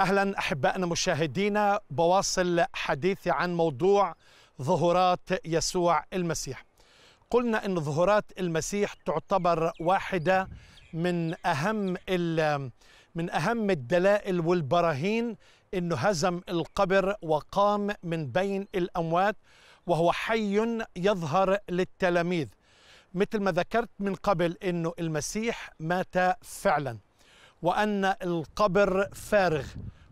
اهلا احبائنا مشاهدينا بواصل حديثي عن موضوع ظهورات يسوع المسيح. قلنا ان ظهورات المسيح تعتبر واحده من اهم من اهم الدلائل والبراهين انه هزم القبر وقام من بين الاموات وهو حي يظهر للتلاميذ. مثل ما ذكرت من قبل انه المسيح مات فعلا. وأن القبر فارغ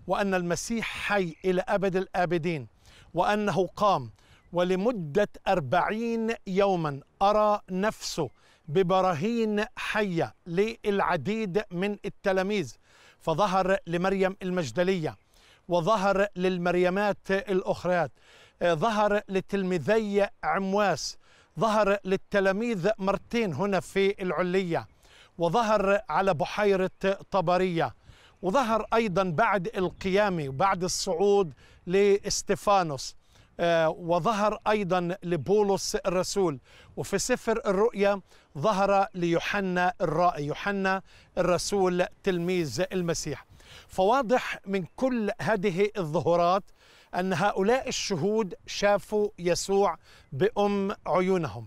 وأن المسيح حي إلى أبد الآبدين وأنه قام ولمدة أربعين يوما أرى نفسه ببراهين حية للعديد من التلاميذ فظهر لمريم المجدلية وظهر للمريمات الأخريات ظهر لتلميذي عمواس ظهر للتلاميذ مرتين هنا في العليه وظهر على بحيرة طبرية وظهر أيضا بعد القيامة وبعد الصعود لاستفانوس آه، وظهر أيضا لبولس الرسول وفي سفر الرؤيا ظهر ليوحنا الرائي يوحنا الرسول تلميذ المسيح فواضح من كل هذه الظهورات أن هؤلاء الشهود شافوا يسوع بأم عيونهم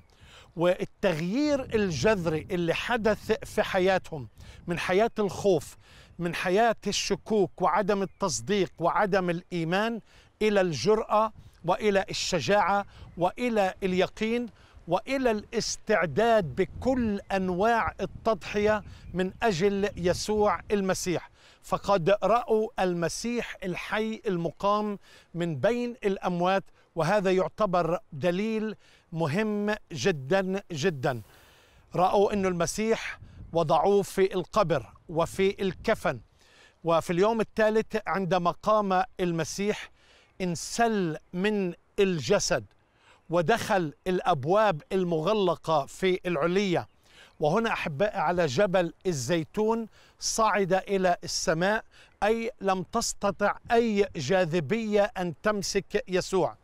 والتغيير الجذري اللي حدث في حياتهم من حياة الخوف من حياة الشكوك وعدم التصديق وعدم الإيمان إلى الجرأة وإلى الشجاعة وإلى اليقين والى الاستعداد بكل انواع التضحيه من اجل يسوع المسيح فقد راوا المسيح الحي المقام من بين الاموات وهذا يعتبر دليل مهم جدا جدا راوا انه المسيح وضعوه في القبر وفي الكفن وفي اليوم الثالث عندما قام المسيح انسل من الجسد ودخل الابواب المغلقه في العليه وهنا أحبائي على جبل الزيتون صعد إلى السماء أي لم تستطع أي جاذبية أن تمسك يسوع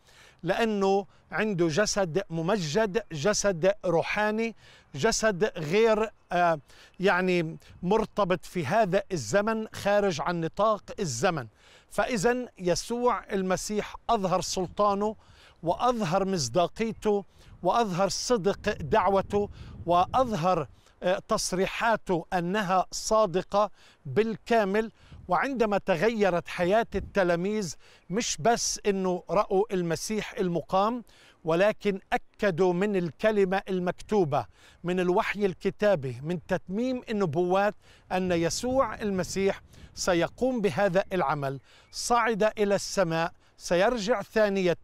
لأنه عنده جسد ممجد جسد روحاني جسد غير آه، يعني مرتبط في هذا الزمن خارج عن نطاق الزمن فإذا يسوع المسيح أظهر سلطانه وأظهر مصداقيته وأظهر صدق دعوته واظهر آه، تصريحاته انها صادقه بالكامل وعندما تغيرت حياه التلاميذ مش بس انه راوا المسيح المقام ولكن اكدوا من الكلمه المكتوبه من الوحي الكتابي من تتميم النبوات ان يسوع المسيح سيقوم بهذا العمل صعد الى السماء سيرجع ثانيه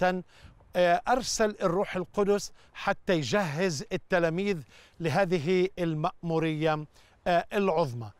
آه، أرسل الروح القدس حتى يجهز التلاميذ لهذه المأمورية آه، العظمى